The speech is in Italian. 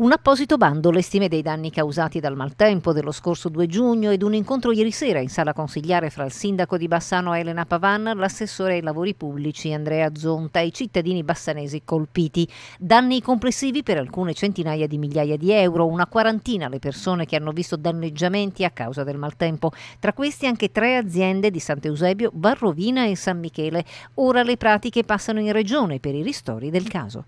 un apposito bando le stime dei danni causati dal maltempo dello scorso 2 giugno ed un incontro ieri sera in sala consigliare fra il sindaco di Bassano Elena Pavan, l'assessore ai lavori pubblici Andrea Zonta e i cittadini bassanesi colpiti. Danni complessivi per alcune centinaia di migliaia di euro, una quarantina le persone che hanno visto danneggiamenti a causa del maltempo, tra questi anche tre aziende di Sant'Eusebio, Barrovina e San Michele. Ora le pratiche passano in regione per i ristori del caso.